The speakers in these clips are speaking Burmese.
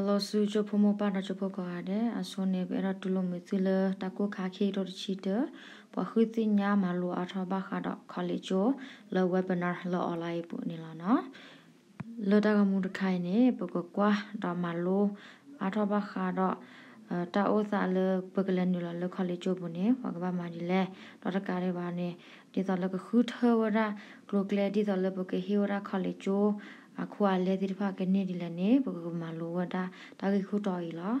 အလောစုချဖမပါတာချဖကောရတဲ့အစောနေပဲရတူလုံးမီသီလတကုခါခေရတချီတပခုတိညာမလိုအထဘခါတော့ခလီချိုလဝက်ဘနာလောအလိုက်ပုနေလာနော်လောတကမှုတခိုင်နေပကကွာတော့မလိုအထဘခါတော့တာအိုစာလပကလန်နူလာလခလီချိုပုနေဟောကဘာမာဒီလေတော့တကားရပါနေဒီတော့လကခူထဝရာဂလိုကလေဒီတော့လပကဟီဝရာခလီချိုအခုကလေတိတဖကနေဒီလနေဘဂမလိုဝတာတာကိခုတော်ရီလော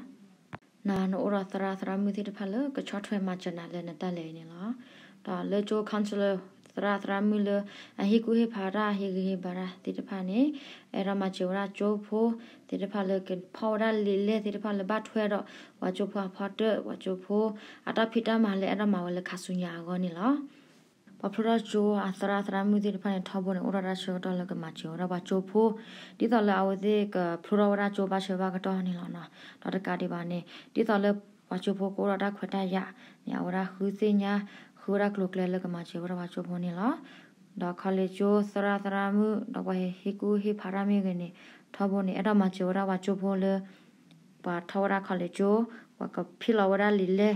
နာနိုရသရသရမီတိတဖလကချောထွေမချနာလနတလေနေလောဒါလေချိုကန်ဆလသရသရမီလအဟိကုဟေဖာရာဟေဂေဘရာတိတဖနေအရမချိုရာချိုဖိုတိတဖလကဖောရာလေလေတိတဖလဘထွေတော့ဝါချိုဖွာဖောတဝါချိုဖို အတဖိတမလေအရမဝလခဆုညာကောနေလောပပရဂျိုအသရာသရာမူဒီဖန်ထဘုန်ဥရရရှိတော်လကမချိုရဘချိုဖိုတိတော်လအဝသိကဖရဝရချိုပါရှိဘကတော်နေလောနာတော်တကတိပါနေတိတော်လဘချိုဖိုကိုရတာခွတ်တရညာဝရဟူစင်ညာခူရကလုကလလကမချိုရဘချိုဖိုနေလောဒါခလေချိုသရာသရာမူတော့ဘဟေကူဟေဖာရမေကနေထဘုန်နေအဲ့တော့မချိုရဘချိုဖိုလပါထဝရခလေချိုဝကဖိလဝရလီလေ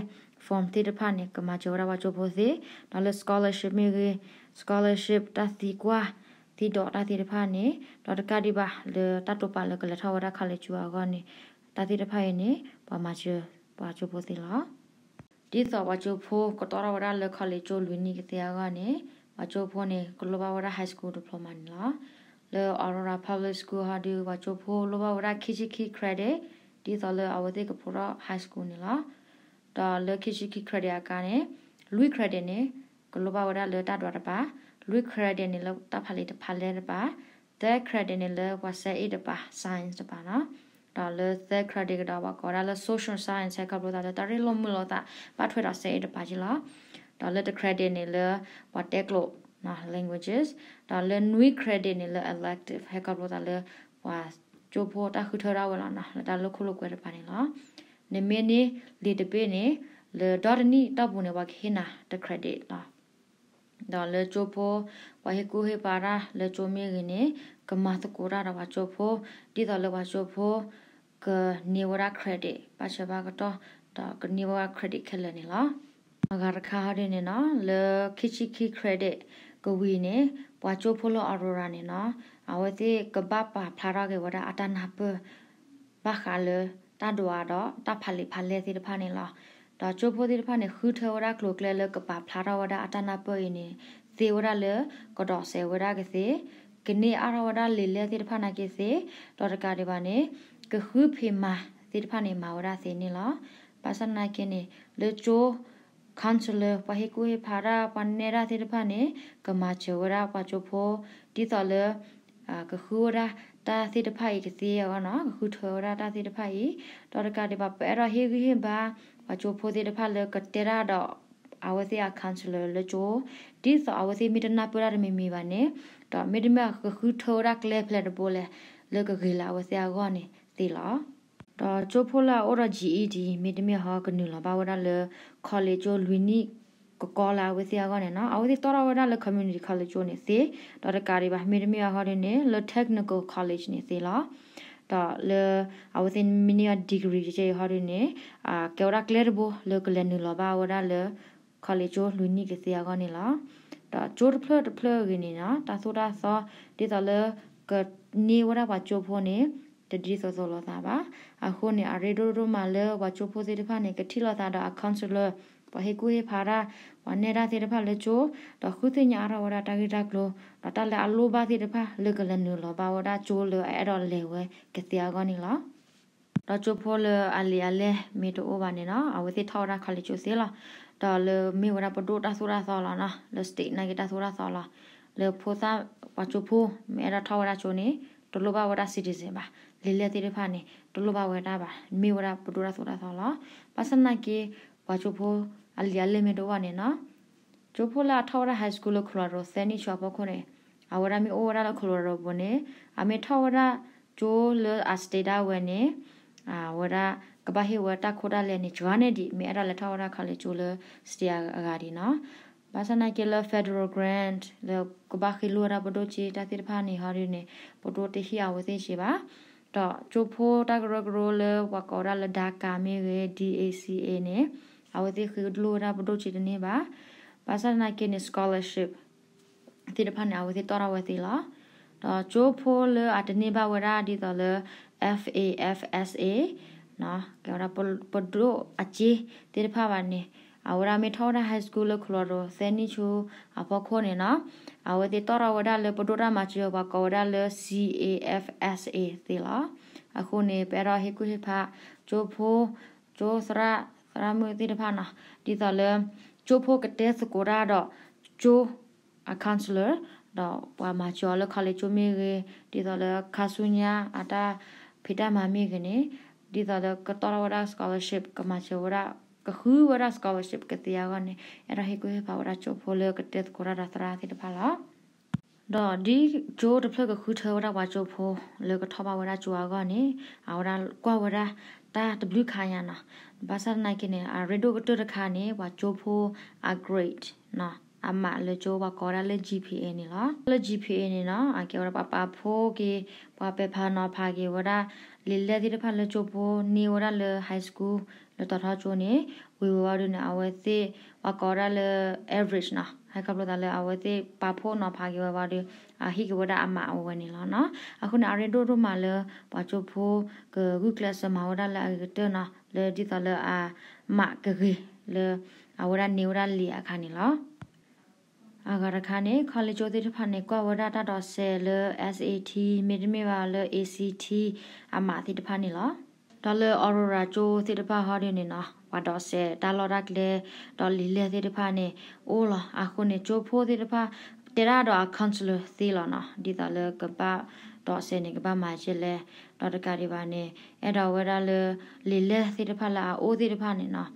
form te pa ne kama jora wa jo bose dole scholarship me ge scholarship ta ti kwa ti do ta ti pa ne do ta ka di ba le ta to pa le ka le thawa ra kha le chu wa ga ne ta ti pa ye ne pa ma jo pa jo bose la ti so wa jo pho ko to ra wa le kha le jo lu ni ge te ga ne wa jo pho ne ko lo ba wa high school diploma ni la le aurora public school ha di wa jo pho lo ba wa khi chi khi credit ဒီတော့လေအဝတိကပူရာ high school နီလားတော့ lucky key credit ကနဲ့ lui credit နဲ့ global water လတတော်တပါ lui credit နဲ့လတဖလေးတဖလဲတပါ the credit နဲ့လ whatsapp တပါ science တပါနော်ဒါလေ the credit ကတော့ဘာကောဒါလေ social science ကဘလို့ဒါလေတရီလုံးမလို့တာပါထွက်တာစေတပါကြီးလားဒါလေ the credit နဲ့လေ what tech လို့နော် languages ဒါလေ new credit နဲ့လေ elective ဟဲ့ကဘလို့ဒါလေဟွာကျိုးဖို့တာခုထရာဝလာနော်ဒါလေခုလို့ကွဲတပါနေလားနမင်းနေလေတပေးနေလေဒေါ်ဒနီတောက်ပုံနေဝခေနာတခရက်ဒစ်လာဒါလေချိုဖိုဝဟေကူဟေပါရာလေချိုမီဂနေကမတ်ကိုရာရဝချိုဖိုဒီတော်လေဝချိုဖိုကနေဝရာခရက်ဒစ်ပါချဘာကတော့ဒါကနေဝရာခရက်ဒစ်ခဲလနေလားအဂါရခါရနေနော်လေခိချီခိခရက်ဒစ်ကဝီနေပွာချိုဖိုလိုအရိုရာနေနော်အဝတိကဘပါဖလာရကေဝရာအတနာပဘာခါလေတာဒွာတော့တာဖလိဖလဲစီတဖာနေလားတော့ချိုဖိုဒီတဖာနေခူထဝရကလိုကလလကပါဖလာရဝဒအတနာပွေနေစေဝရလေကတော့စေဝရကစီကနေအရဝဒလေလေစီတဖာနာကစီတော့တကဒီပါနေကခူဖေမာစီတဖာနေမာဝရစီနေလားပါစနာကင်းလေချိုခန်ဆလပဟေကူဟေဖာရာပန်နေရာစီတဖာနေကမချိုဝရပါချိုဖိုဒီတော်လေအာကခုရာတာစီတဖိုင်ကစီရောနော်ကခုထောရာတာစီတဖိုင်တော်တကဒီပါပဲတော့ဟေဂီဟင်ပါအချိုဖိုစီတဖလကတေရာတော့အဝစီအခန်းချလလချိုဒီဆိုအဝစီမီတနာပရာမီမီပါနေတော့မီတမကခုထောရာကလေဖလက်ပိုလေလကဂီလာဝစီအကောနေတီလားတော့ချိုဖိုလာအော်ရဂျီအီဒီမီတမဟာကနူလာပါဝရလခေါ်လေချိုလူနီကကောလာဝစီယာကောနေနော်အဝစီတော်တော်ဝဒလကွန်မြူနတီကောလိဂျိုနေစီတော်တကာရီဘာမေရမီယာဟောနေလတက်ကနီကယ်ကောလိဂျနေစီလားတော့လေအဝစင်မီနီယာဒီဂရီချေဟာရနေအာကေရာကလဲဘိုလေကလန်နူလဘာဝရလေကောလိဂျိုလူနီကစီယာကနေလားတော့ဂျိုဒဖလဒဖလကနေနော်တာဆိုတာဆောဒီတော်လေကနေဝရပါချိုဖို့နေတတိစောစောလောသာပါအခုနေအရေဒိုဒိုမာလေဝါချိုဖို့စီတဖာနေကတိလောသာတော့အကောင့်ဆူလောပဟေကူဟေဖာရာဝနေရာသေတဖာလေချိုတခုသိညာရဝဒတာဂိတာကလိုတတလအလိုပါသေတဖာလေကလနူလောပါဝဒချိုလေအဲ့တော့လေဝဲကတိယာကောနီလောတော့ချိုဖိုလေအလီအလေမေတိုအိုဘာနေနော်အဝသိထောရာခလီချိုစီလောတော်လေမေဝရပဒိုတာဆိုရာဆောလာနာလစတိနာဂီတာဆိုရာဆောလာလေဖိုသာပချိုဖိုမေရထောရာချိုနေတလဘဝရစီဒီဇင်ပါလေလေတေဖာနေတလဘဝရတာပါမေဝရပဒိုရာဆိုရာဆောလာပစနာကေပချိုဖို alia limit over ne na jopola thawra high school lo khlaro seni chwapo khone awara mi ora lo khlaro bone ame thawra jo lo asteda wene awara kabahi wa ta khoda le ni jwane di me ara la thawra khale jo lo stia agari na basana ke lo federal grant lo kabahi lo ra bodo chi ta tir pha ni hari ne bodo te hi awase shi ba တော့ဂျိုဖိုတာဂရဂရိုလဝကောရာလဒါကာမေဝေ DACA နဲ့ aw ti khu dlo ra bdo chi ne ba pasana ke ni scholarship ti da phan aw ti tora wa ti la da jo pho le at ne ba wa ra di da le f a f s a နော်ကြော်ရပပဒိုအချီတေဖာပါနေအဝရမေထောရဟိုက်စကူလခလော်ရိုဆယ်နီချူအဖခိုနေနော်အဝတေတော်ရဝဒါလေပဒိုရမချီဘကောဒါလေ CAFSA သီလာအခုနေပေရဟိကုဟိဖာဂျိုဖိုဂျိုစရာကရမွေတိတဖာနာဒီတလဲဂျိုဖိုကတဲစကိုရာတော့ဂျိုအကောင်ဆယ်လာတော့ဘာမှကျော်လခလေးချိုမီကဒီတလဲခါဆူညာအတာဖိတာမမီကနေဒီတလဲကတော်ဝရာစကောလာရှစ်ကမချေဝရာကခူဝရာစကောလာရှစ်ကတရားကနေအရာဟိကိုဘာဝရာချိုဖိုလေကတဲစကိုရာရသရာတိတဖာလားတော့ဒီဂျိုးတစ်ဖက်ကခုထဲဝရဝါဂျိုးဖိုလေကထဘဝရဂျွာကနေအဝရကွာဝရတာဒဘလူးခါယာနော်ဘာသာနိုင်ကနေအရဒိုတိုတခါနေဝါဂျိုဖိုအဂရိတ်နော်အမလေဂျိုဝါကောရလေ GPA နေလားလေ GPA နေနော်အကေဝရပပဖိုကေပပဖာနော်ဖာကေဝရလေလေဒီဖာလေဂျိုဖိုနေဝရလေဟိုင်စကူလေတော်တော်ဂျိုနေဝေဝရနေအဝဲသိဝါကောရလေ average နော်ဟကပလတလဲအဝတိပါဖို့နော်ဖာကေဝဘာဒီအဟိကဝဒအမအဝနေလောနော်အခုနအရင်တို့တို့မှာလဲပါချိုဖို့ကဂုကလစမဝဒလဲတဲ့နော်လဲဒီတလဲအမကဂေလဲအဝရနေဝရလီအခါနေလောအဂရခါနေခလချိုတိဖာနေကဝရတာတော်ဆဲလဲ SAT မေတမေပါလဲ ACT အမတိတဖာနေလောဒေါ်လာအော်ရိုရာချိုတိတဖာဟောဒီနေနော်ပါတော့ဆဲတာလော်ရက်လေတော်လီလေသေးတဖာနေအိုးလာအခုနေချိုးဖိုးသေးတဖာတရာတော့ counselor သီလာနော်ဒီတလကပတော့ဆဲနေကပမာချစ်လေတော်တကဒီပါနေအဲ့တော့ဝဲရလေလီလေသေးတဖာလာအိုးသေးတဖာနေနော်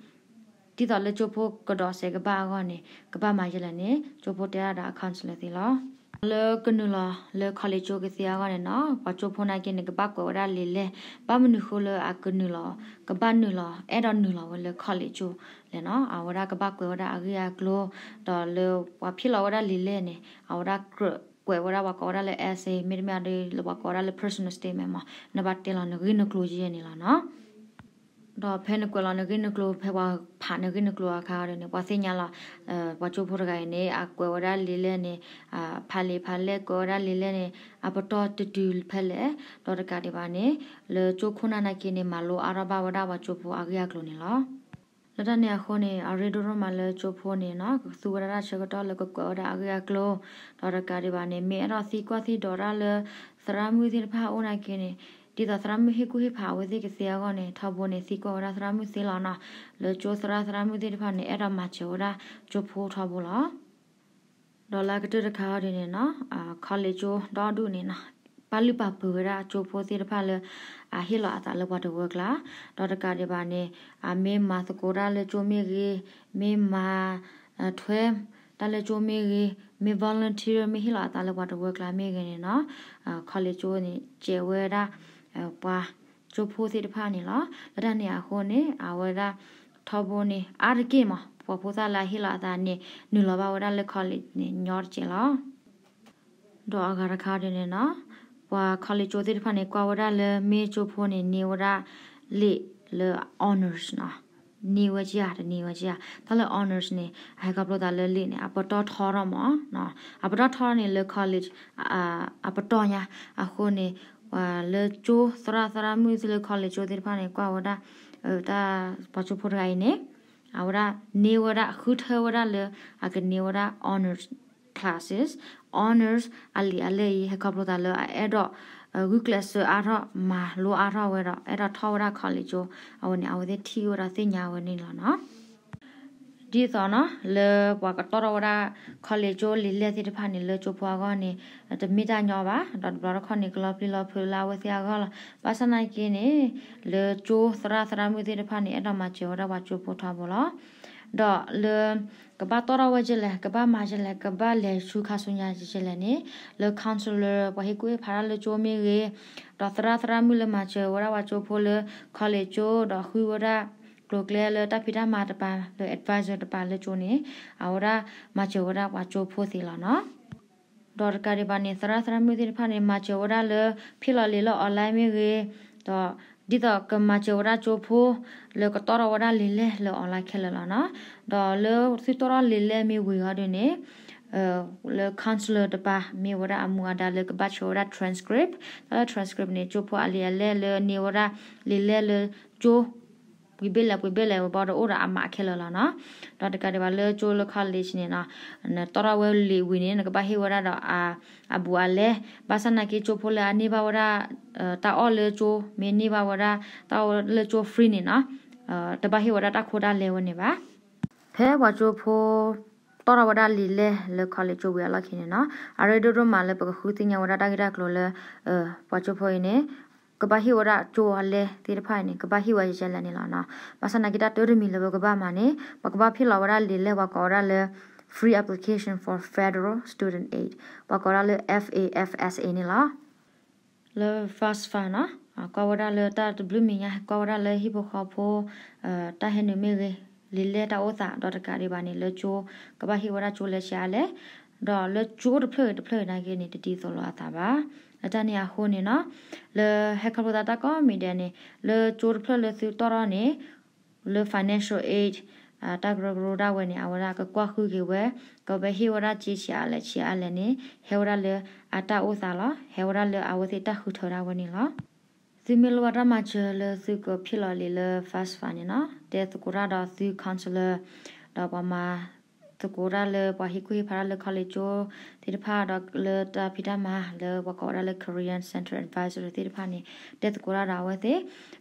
ဒီတော့လေချိုးဖိုးကတော့ဆဲကပကောနေကပမာချစ်လေနေချိုးဖိုးတရာတော့ counselor သီလာလေကနူလာလေခလေချိုကစီယာကနေနော်ပချိုဖိုနာကင်းကဘကောရာလေလေပမနုခိုလအကနူလာကဘနူလာအဲ့တော့နူလာဝလေခလေချိုလေနော်အဝရာကဘကောရာအဂီယာကလိုတော်လေဝဖီလာဝရာလေလေနေအဝရာကကွယ်ဝရဝကောရလေ essay မိမတွေလဘကောရလေ personal statement မှာနဘတေလာနဂိနကလိုဂျီနေလာနော်တော့ဖဲနကလနဂိနကလဖဲဝါဖာနဂိနကလအခါရနေဝါစညာလာဝါချိုဖိုရဂိုင်နေအကွယ်ဝရလီလဲနေအဖာလီဖာလဲကောရလီလဲနေအပတော်တူတူဖဲလဲတော့တကတိပါနေလေချိုခုနာနာကိနေမလိုအရဘဝဒဝါချိုဖိုအဂယကလနေလောလဒနေခုန်နေအရီဒိုရမလဲချိုဖိုနေနော်သူဝရရချက်တော်လကကောရအဂယကလတော့တကတိပါနေမေအရစီကွစီဒေါ်ရလဲသရမူစီဖာအိုနာကိနေဒီသာသရမဟေကူဟေဖာဝဇေကစီယာကောနေထောဘောနေစီကောရာသရမစေလာနာလေချိုသရာသရမဒေတဖာနေအဲ့ဒါမချောရာဂျိုဖိုးထောဘောလားဒေါ်လာကတူတခါရနေနော်အာခေါလေချိုဒေါ်ဒူနေနာပါလိပါပရာချိုဖိုစီတဖာလေအဟီလာအတလဘတ်ဝကလာဒေါ်တကာဒီပါနေအမေမာသကိုရာလေချိုမေကြီးမေမာထွဲတလေချိုမေကြီးမေ volunteer မေဟီလာတလဘတ်ဝကလာမေကနေနော်ခေါလေချိုနေကျေဝဲရာအပွားကျိုးဖိုးစီတဖာနေလောလက်တနေရခိုနေအဝဒထောဘိုနေအာရကေမပပူစာလာဟီလာတာနေနူလဘဝဒလက်ခေါ်လိနေညော့ချေလောဒေါ်အဂရခါဒနေနော်ပွာခေါ်လိကျိုးစီတဖာနေကွာဝဒလေမေကျိုးဖိုးနေနေဝဒလေလေ honors နော်နေဝကြရနေဝကြရဒါလည်း honors နေဟဲကပလို့ဒါလည်းလေနေအပတော်ထောရမနော်အပတော်ထောရနေလေ college အာ အပတော်ညာအခုနေ wa le cho sra sra mu le college cho dir phane kwa wada ta pachu phur gai ne awra ne wada khu tha wada le ag ne wada honors classes honors ali ale he ka pro da le edo gu class a ro ma lo a ro wa ro edo tha wada college cho awne awde thi wada se nya wa ne lo no ဒီသောနော်လေပွားကတော်ဝရခလေဂျိုလီလက်တိတဖာနေလေဂျိုပွားကနေတမီတာညောပါတော့ဘလခနေကလပလဖလာဝစရာကလာပါစနိုင်ကင်းနေလေဂျိုသရသရမီတိတဖာနေအတော့မချေတော့ဘာဂျိုပို့ထားဘောလားတော့လေကဘာတော်ရဝကြလေကဘာမာကြလေကဘာလေရှုခါဆုညာကြလေနိလေကောင်ဆယ်လာဘဟိကွေဖာရလေချိုမီရေတော့သရသရမူလမချေဝရဝချိုဖိုလေခလေချိုတော့ခွေဝရกลัวเกลือเลยตาพิดามาตะปาเลย advisor ตะปาเลยจูนี่เอาละมาเจอระว่าโจพูดสิละเนาะดอร์การิบานิสระสระมือที่ผ่านมาเจอระเลยพี่เราเลยเราออนไลน์ไม่เลยต่อဒီတော့ကမချောရာချိုဖိုလေကတော်ရဝရာလေလေလောအလိုက်ခဲလလနော်ဒေါ်လေစီတော်ရလေလေမီဝေရတယ်နေအဲလေကောင်ဆလာတပါမေဝရာအမူအဒါလေကဘချောရာ transcript အဲ transcript နေချိုဖိုအလေလေလေနေဝရာလေလေလေချိုပွေဘလပွေဘလဘောတော့အိုရာအမခဲလလနော်တော့တကတပါလေချိုလခလေးရှင်နေနော်တော်ရဝဲလီဝင်းနေကပါဟေဝရာတော့အာအဘူအလဲဘာစနာကေချိုဖိုလာနေပါဝရာတာအော်လေချိုမင်းနေပါဝရာတာအော်လေချို free နေနော်အာတပါဟေဝရာတာခိုတာလဲဝနေပါဖဲဝါချိုဖိုော်ရဝဒလီလေလခလေချိုဝရလခင်းနော်အရဒိုရမလပခုတင်ရဝဒတာဂရကလိုလေအပချိုဖိုင်းနေကဘာဟီဝရာချိုဝလေတိရဖိုင်နေကဘာဟီဝရချလနေလာနာမဆနာဂီတာတိုဒမီလဘကဘာမနေပကဘာဖိလာဝရာလေလေဝကောရာလေ free application for federal student aid ပကောရာလေ FAFSA နေလာလေ fast fana ကောဝရာလေတာဘလူးမီညာကောဝရာလေဟီဘခဖိုတာဟနေမေလေလေတာဩသာဒေါ်တကာရီဘာနေလေချိုကဘာဟီဝရာချိုလေရှာလေတော့လေချိုတဖလေတဖလေနိုင်ကနေတတိဆိုလို့အတာပါအတနေရဟိုနေနော်လေဟက်ကလိုဒါတာကောမီဒန်နေလေဂျိုးဖလလေသူတော်ရနေလေ financial aid အတဂရဂရဒါဝနေအဝရကကွာခုကေဝဲကဘဟေဝရချီချာလေချီအလနေဟေဝရလေအတအိုစာလဟေဝရလေအဝစီတခုထရာဝနေလားဒီမီလဝရမချေလေစုကဖြစ်လာလေ fast fun နော်တဲ့စကူရာဒါစု counselor တော့ပါမှာตกูราเลปะฮิคุยพาราเลคอลเลจโจติดพาดอกเลตาพิดามาเลวะกอราเล Korean Center Advisor ติดพานี่เตตกูราราเวเต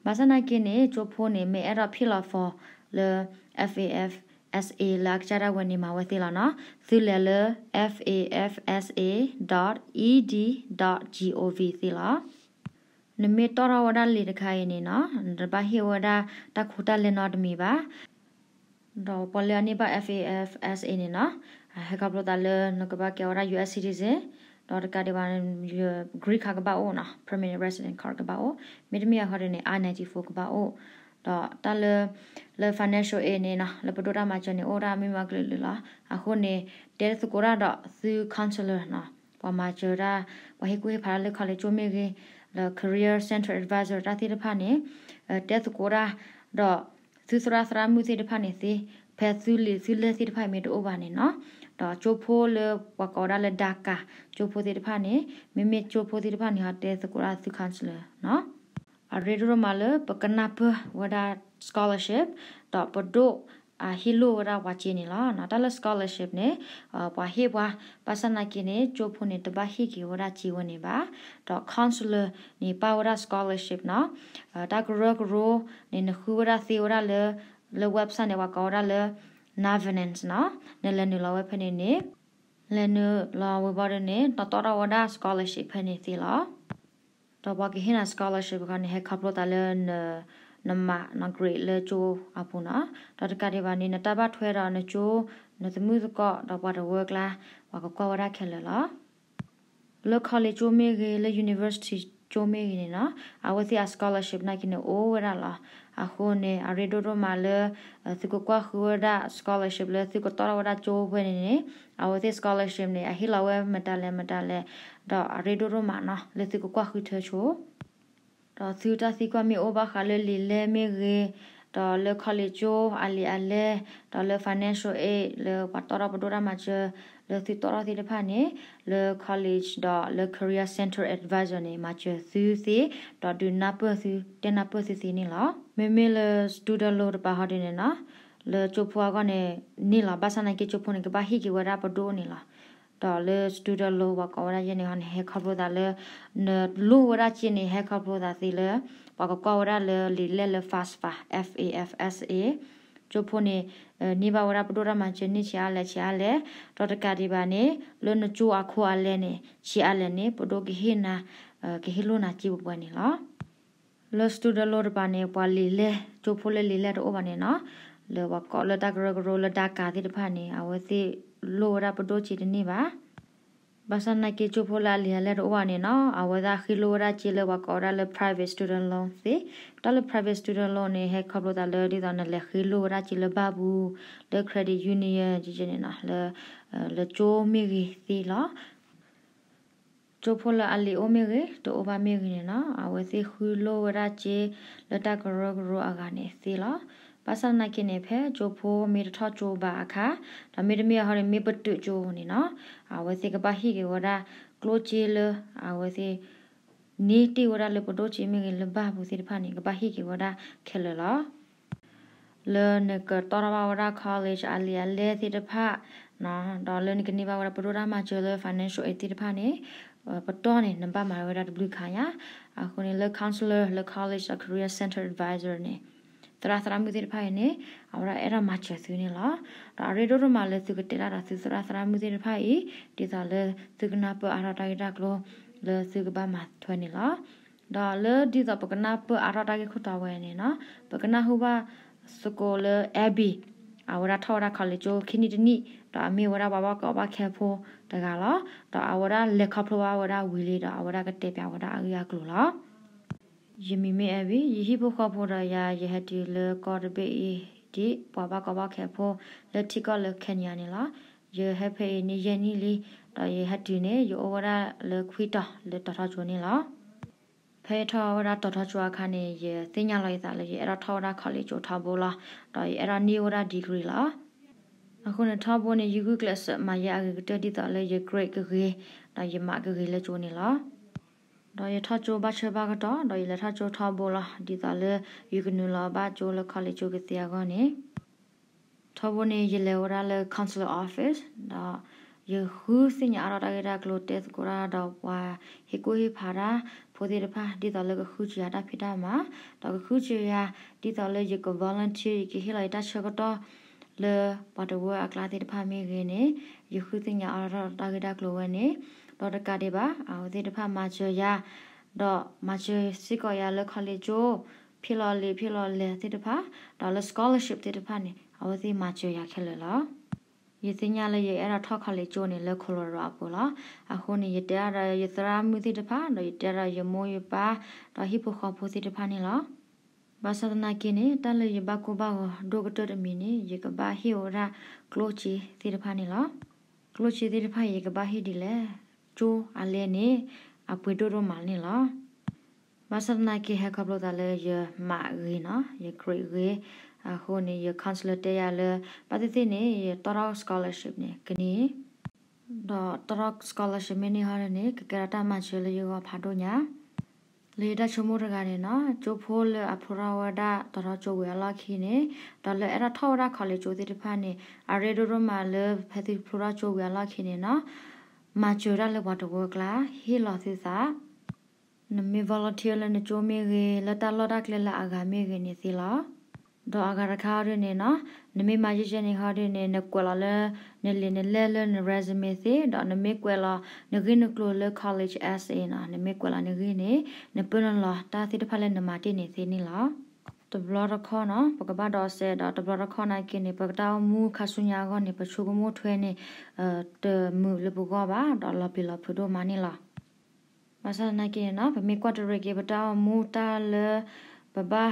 มาสนากินนี่โจโพนี่เมเอราพิลอฟอเล FAF SA လာကြတာဝင်နေမှာဝသိလားနော်သူလည်းလေ fafsa.ed.gov သီလားနမေတော်ရဝဒလေတခါရနေနော်ဘာဟေဝဒတခုတလည်းနော်တမီပါတော့ polyanni ba FAF SA နေနော်ဟကဘလတာလနကဘာကေရာ US citizen တော့တကတိဘာ Greek ကဘာအိုနော် permanent resident card ကဘာအိုမိတမီရဟော်နေ I94 ကဘာအိုတော့တလလ financial aid နေနော်လပဒိုတာမှာချနေ order မိမကလလာအခုနေ death ကိုရတော့ the counselor နော်ပမာချရာဝဟိကွေဖာလခလေချိုမေကေ career center advisor တာတိတဖာနေ death ကိုရတော့စုစရာစရာမှုစီတဖက်နေစီဖက်စုလီစုလစီတဖက်မေတိုဘာနေနော်တော့ချိုဖိုးလေဝကော်ဒါလေဒါကာချိုဖိုးစီတဖက်နေမိမိချိုဖိုးစီတဖက်နေဟာတဲစကူရာစုခန့်ချလေနော် အရေဒရမလပကနာပဝဒါ scholarship တော့ပဒိုအာဟီလိုရာဝါချီနီလာနာတလစကောလာရှစ်နဲ့ဘာဟေဘွာပါစနာကီနဲ့ဂျိုဖိုနဲ့တဘာဟီကီဝရာချီဝနေပါတော့ counselor နေပါဝရာ scholarship နော်တာဂရဂရိုနေနခူရာသီဝရာလေလေ website နဲ့ဝါကောရာလေ governance နော်နယ်လနူလာဝဖနေနေလနူလာဝဘာနေတတော်ရဝဒါ scholarship ဖနေသီလာတော့ဘာကဟိနာ scholarship ကနေဟက်ခပ်လို့တာလဲနမနဂရလေချိုအပုနာတတကတဲ့ဘာနေနတဘထွဲတာနချိုနသမုစကတော့ဘာတော့ဝက်ကလာဘာကကွာဝရခဲလလားလောကောလေချိုမေကေလေ university ချိုမေကေနော်အဝစီအစကောလာရှစ်နာကိနေအိုဝရလာအခုနေအရီဒိုဒိုမာလေသီကကွာခူဒါ scholarship လေသီကတော်ဝဒါချိုးဖွင့်နေနေအဝသီ scholarship နေအဟီလာဝဲမတလဲမတလဲတော့အရီဒိုဒိုမာနော်လေသီကကွာခူထချိုးတော့သူတစီကွာမီအိုဘာခါလေလီလေမေရေတော့လေခလီဂျိုအလီအလေတော့လေ financial aid လေပတ်တော်ရပဒိုရာမချလေသီတော်ရသီတဖာနေလေ college တော့လေ career center advisor နေမချသူစီတော့ဒူနာပစီတနာပစီစီနေလားမေမေလေ student loan ပါဟာတယ်နော်လေချိုဖွာကနေနေလားဘာစနာကေချိုဖွာနေကဘာဟီကေဝရာပဒိုနေလားတာလေစတူဒလိုဝကောရာယနေဟန်ဟေခဘရဒါလေလူဝရာချင်းနေဟေခဘရဒါစီလေပကကောရာလေလီလေလေဖတ်ဖာ F A F S A ချိုဖိုနေနေပါဝရာပဒိုရာမန်ချင်းနေချာလေချာလေတော်တကဒီပါနေလွနချိုအခွာလေနေချီအလေနေပဒိုဂီဟေနာဂီဟီလိုနာချီဘပွနေလားလောစတူဒလိုရပါနေပွာလီလေချိုဖိုလေလီလေတော့ပါနေနော်လေဝကောလတာဂရဂရလတာကာတိတဖာနေအဝစီ lora podo chi ni ba basana ke chu phola le le ro wa ni no awada khi lora chi le wa kora le private student loan se ta le private student loan ni he khaplo da le di da na le khi lora chi le ba bu le credit union ji ji ni na le le cho mi gi ti la cho phola ali o mi gi to oba mi gi ni na awase khi lora chi le ta koro koro aga ni se la ဘာသာနာကိနေဖဲဂျိုဖိုမေတထဂျိုဘာအခါဒါမေတမီဟောရမေပတုဂျိုနေနော်အဝစီကပါဟိကေဝရာကလိုချီလအဝစီနေတီဝရာလေပတိုချီမေကလဘာဘူးစီဖာနေကပါဟိကေဝရာခဲလလလေနကတော်ဘာဝရာကောလိဂျ်အလီယာလေတီတဖာနော်ဒေါ်လနကနေဘာဝရာပရိုဒါမာဂျေလဖိုင်နန်ရှယ်အေတီတဖာနေပတော်နေနံပါတ်မှာဝရာ W ခါရအခုနေလေကောင်ဆယ်လာလေ college career center advisor နေသရသရမှုတိဖိုင်နေအော်ရအဲ့ရမချက်စုနေလားဒါရီဒိုရမလဲစုကတလာတာစုသရသရမှုတိဖိုင်ဒီသာလဲစုကနာပအာရတိုင်ဒါကလိုလဲစုကဘာမထွနေလားဒါလဲဒီသာပကနာပအာရတိုင်ခုတာဝဲနေနော်ပကနာဟူပါစကိုလဲအဘီအဝရထော်ရခလေချိုခင်းနီတနီတော့အမေဝရဘာဘာကောဘာခဲဖိုးတကလားတော့အဝရလက်ခဖလိုဝရဝီလေးတော့အဝရကတဲ့ပြဝရအရကလို့လားယမီမေအဘိယဟိဘခဘောရယာယဟတိလကောရဘေဒီပဝဘကဘခေဖို့လက်တိကလခေညာနီလာယဟဖေနီယနီလီယဟတိနေယောဝရလခွီတာလတထချိုနီလာဖဲထောရာတော်တော်ကျွာခါနေရသိညာလိုက်တာလေအဲ့တော့ထောရာခေါလေးကျော်ထားဖို့လားတော်ရအဲ့ဒါနေဝရာဒီဂရီလားအခုနဲ့ထောဖို့နေယူကူကလပ်မှာရအကတတိတာလေရဂရိတ်ဂရီတော်ရမဂရီလေကျော်နေလားดอยทอจูบาเชบากตอดอยละทอจูทอโบลาดิตาเลยูกนูลาบาจูละคอลเลจกเตียกอนี่ทอโบนี่ยเลวราเลคอนซูลออฟฟิศดาယေဟုစင်ရတာကရကလိုတက်ကိုရာတော့ဝါဟေကိုဟေဖာရာဖိုဒီရဖာဒီတော်လကခုချီရတာဖိတာမှာတော့ခုချီရဒီတော်လရေကဗလန်တီကဟေလိုက်တာချက်တော့လေပတ်ဝဲအကလာတိဖာမေခင်းနေယေဟုစင်ရတာကရကလိုဝဲနေတော့တကတိပါအော်ဒီတဖမာချောယာတော့မာချေစီကောယာလခေါ်လေဂျိုဖိလော်လေဖိလော်လေဒီတဖဒေါ်လာ scholarship ဒီတဖနေအော်ဒီမာချောယာခဲလေလားယသိညာလေးရဲ့အဲ့ဒါထောက်ခလေးကျိုးနေလက်ခလိုရပေါ့လားအခုနေရတဲ့ရယသရာမူတိတဖာတော့ရတဲ့ရမိုးရပါတော့ဟိပိုခေါပိုတိတဖာနေလားဘာသာနာကိနေတန်လေရဘကိုဘာဒိုကတတမီနေရကဘာဟီအိုရာကလိုချီတိတဖာနေလားကလိုချီတိတဖာရကဘာဟီဒီလေจูอาเลนี่อปวยโดโดมาลินลอมาสนากิเฮกับโลตาเลยะมาเอยเนาะยะกรีเอยအဟိုနေရကန်ဆလတေရလေပတိတိနေတရော့စကောလာရှစ်နေကနေဒါတရော့စကောလာရှစ်မင်းဟာနေကကရတာမချေလေရောဖာတို့ညာလေဒါချုံမရကနေနော်ကျိုးဖိုးလအဖရာဝဒတရော့ကျိုးဝဲလာခီနေဒါလေအဲ့ဒါထောက်ရခေါ်လေကျိုးတိတဖာနေအရေဒိုရမလေဖတိဖရာကျိုးဝဲလာခီနေနော်မာချိုရလဘတကောကလာဟီလောစစ်စာနမေဗလော်တီယာလနချိုမေဂေလတလော်ဒကလလအာဂါမေဂေနေစီလာဒေါ်အာဂါရခါရနေနော်နမေမာကြီးချင်နေခါရနေနကွယ်လာလနလနလဲလနရက်ဇမေစီဒေါ်နမေကွယ်လာနဂိနကလိုလကောလိဂျ် SA နာနမေကွယ်လာနဂိနေနပနလာတာစီတဖက်လဲနမတိနေစီနေလားတဘလရခေါနော်ပကပဒေါ်ဆေဒါတဘလရခေါနိုင်ကိနေပကတောမူခဆုညာကောနေပချုကမိုထွဲနေအဲတမူလဘကောပါဒေါ်လာပီလာဖဒိုမနီလာမဆာနိုင်ကိနော်ပမေကွတ်တရကေပတောမူတာလပဘာ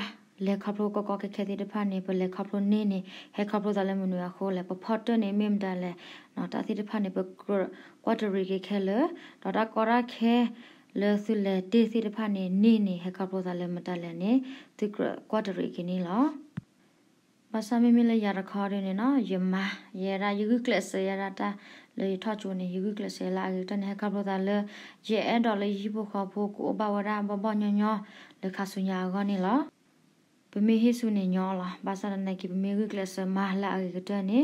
လေခပ်လို့ကကကခဲတဲ့ဖာနေပလေခပ်လို့နေနေဟဲခပ်လို့ဇာလဲမနူရခိုးလဲပဖတ်တနေမင်တလဲနော်တာတိတဖာနေပကွတ်တရီကေခဲလဲဒေါ်တာကောရာခဲလဲဆုလဲတေစီတဖတ်နေနေနေဟက်ကပေါ်စာလဲမတက်လဲနေသူကကွာတရီကင်းနေလားဘာသာမေမီလဲရရခါရနေနော်ယမရရယုကလစရရတာလေထချိုနေယုကလစလာရတန်ဟက်ကပေါ်စာလဲရဲအဒေါ်လဲယူဖို့ခဖို့ကိုဘဝရဘဘညညလေခါဆုညာကောနေလားပမေဟိဆုနေညောလားဘာသာနေကိပမေကလစမလာရကတနေ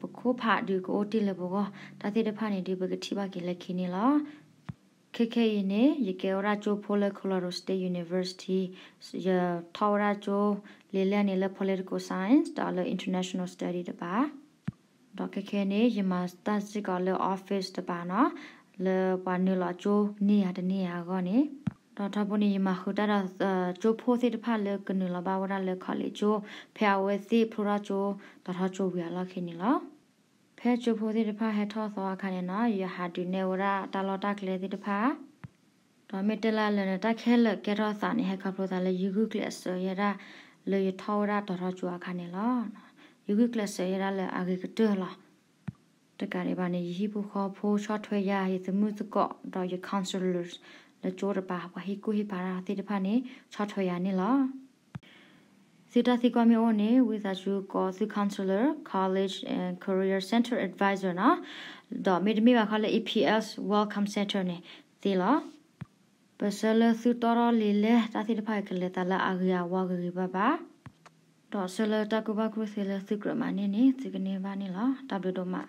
ပခုဖာဒီကိုတိလဘောတာတိတဖာနေဒီပကတိပါကိလက်ခိနေလား KKE ne yike ora cho Pole Colorado State University ya thora cho lele ne le political science ta le international study da ba do KK ne yima statistic le office da ba na le pa ne la cho ne ya de ne ya go ne do tha bo ne yima khu ta da cho pho se da pha le knu la ba wa le kha le cho phya we se phura cho ta tha cho wi la khe ni la ဖဲချူဖိုတိတဖာဟဲထောသောအခါနေနော်ယဟာတူနေဝရတာလောတာကလေးတိတဖာတော်မီတလာလနတခဲလကဲရောစာနေဟဲခပလိုတာလေယူဂုကလစ်ဆိုရတာလေထောရတော်တော်ကျွာခါနေလောယူဂုကလစ်ဆိုရတာလေအာဂီကတဲလောတကရီဘာနေယီဘူခေါ်ဖိုးချော့ထွေရဟိသမှုစကော့တော်ယကောင်ဆယ်လာလေချိုးရပါဝဟိကူဟိပါရာတိတဖာနေချော့ထွေရနေလော Sita Thikwami One with Aju Kosi Counselor, College and Career Center Advisor na da midmi ba khale EPS Welcome Center ne tila pasala su toro lile ta thi da phai kale ta la agya wa gi ba ba da sala ta ku ba ku sala su krama ne ne sikne ba ne la ta bi do ma